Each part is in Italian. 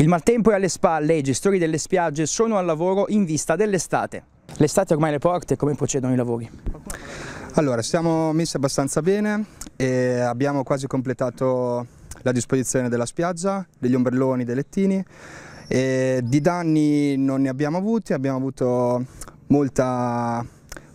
Il maltempo è alle spalle e i gestori delle spiagge sono al lavoro in vista dell'estate. L'estate è ormai alle porte, come procedono i lavori? Allora, siamo messi abbastanza bene e abbiamo quasi completato la disposizione della spiaggia, degli ombrelloni, dei lettini. E di danni non ne abbiamo avuti, abbiamo avuto molta,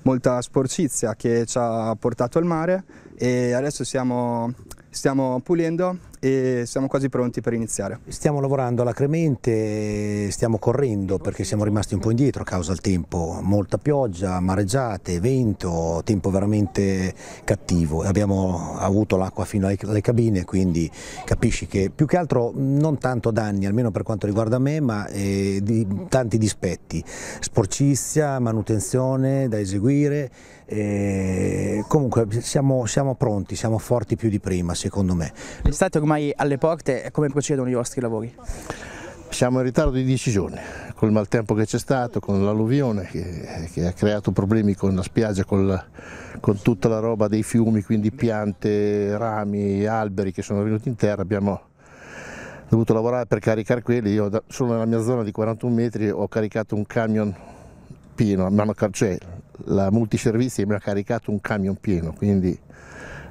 molta sporcizia che ci ha portato al mare e adesso siamo, stiamo pulendo e siamo quasi pronti per iniziare. Stiamo lavorando alacremente, stiamo correndo perché siamo rimasti un po' indietro a causa del tempo, molta pioggia, mareggiate, vento, tempo veramente cattivo. Abbiamo avuto l'acqua fino alle cabine, quindi capisci che più che altro non tanto danni, almeno per quanto riguarda me, ma eh, di tanti dispetti, sporcizia, manutenzione da eseguire. Eh, comunque siamo, siamo, pronti, siamo forti più di prima secondo me. L'estate come ormai alle porte, eh, come procedono i vostri lavori? Siamo in ritardo di 10 giorni, col maltempo che c'è stato, con l'alluvione che, che, ha creato problemi con la spiaggia, con, con, tutta la roba dei fiumi, quindi piante, rami, alberi che sono venuti in terra, abbiamo dovuto lavorare per caricare quelli, io da, solo nella mia zona di 41 metri ho caricato un camion pieno, cioè, la multiservizi mi ha caricato un camion pieno, quindi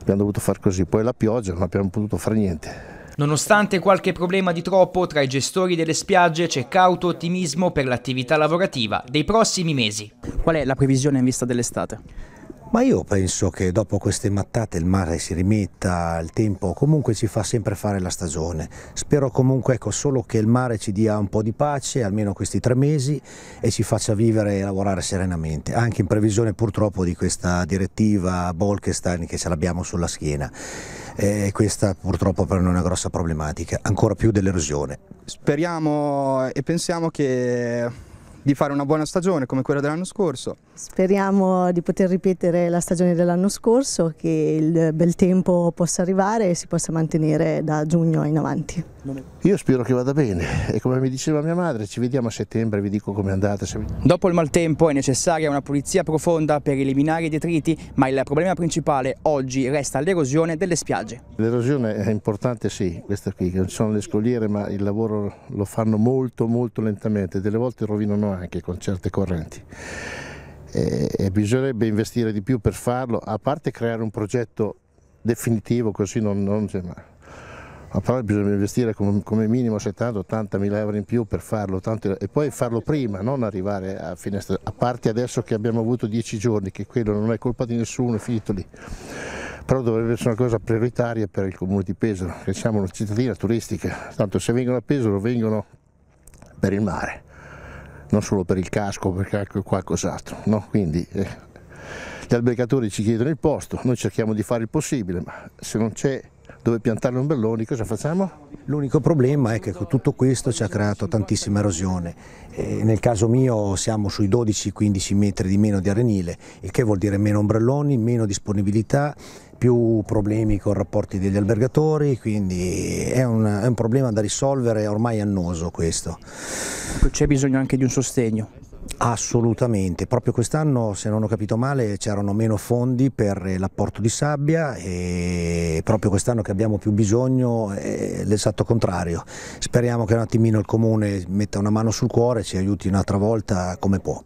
abbiamo dovuto far così. Poi la pioggia, non abbiamo potuto fare niente. Nonostante qualche problema di troppo, tra i gestori delle spiagge c'è cauto ottimismo per l'attività lavorativa dei prossimi mesi. Qual è la previsione in vista dell'estate? Ma io penso che dopo queste mattate il mare si rimetta, il tempo comunque ci fa sempre fare la stagione. Spero comunque ecco, solo che il mare ci dia un po' di pace, almeno questi tre mesi, e ci faccia vivere e lavorare serenamente, anche in previsione purtroppo di questa direttiva Bolkestein che ce l'abbiamo sulla schiena. E questa purtroppo per noi è una grossa problematica, ancora più dell'erosione. Speriamo e pensiamo che di fare una buona stagione come quella dell'anno scorso Speriamo di poter ripetere la stagione dell'anno scorso, che il bel tempo possa arrivare e si possa mantenere da giugno in avanti. Io spero che vada bene e come mi diceva mia madre ci vediamo a settembre e vi dico come è andata. Dopo il maltempo è necessaria una pulizia profonda per eliminare i detriti ma il problema principale oggi resta l'erosione delle spiagge. L'erosione è importante sì, questa qui, che sono le scogliere ma il lavoro lo fanno molto molto lentamente, delle volte rovinano anche con certe correnti e bisognerebbe investire di più per farlo, a parte creare un progetto definitivo così non, non c'è mai. A parte bisogna investire come, come minimo 70-80 mila euro in più per farlo tanto, e poi farlo prima, non arrivare a finestra, a parte adesso che abbiamo avuto 10 giorni, che quello non è colpa di nessuno, è finito lì. Però dovrebbe essere una cosa prioritaria per il comune di Pesaro, che siamo una cittadina turistica, tanto se vengono a Pesaro vengono per il mare non solo per il casco, perché anche qualcos'altro. No? Quindi eh, gli albergatori ci chiedono il posto, noi cerchiamo di fare il possibile, ma se non c'è dove piantare ombrelloni, cosa facciamo? L'unico problema è che tutto questo ci ha creato tantissima erosione. E nel caso mio siamo sui 12-15 metri di meno di arenile, il che vuol dire meno ombrelloni, meno disponibilità, più problemi con i rapporti degli albergatori, quindi è un, è un problema da risolvere ormai annoso questo. C'è bisogno anche di un sostegno. Assolutamente, proprio quest'anno se non ho capito male c'erano meno fondi per eh, l'apporto di sabbia e proprio quest'anno che abbiamo più bisogno è l'esatto contrario. Speriamo che un attimino il comune metta una mano sul cuore e ci aiuti un'altra volta come può.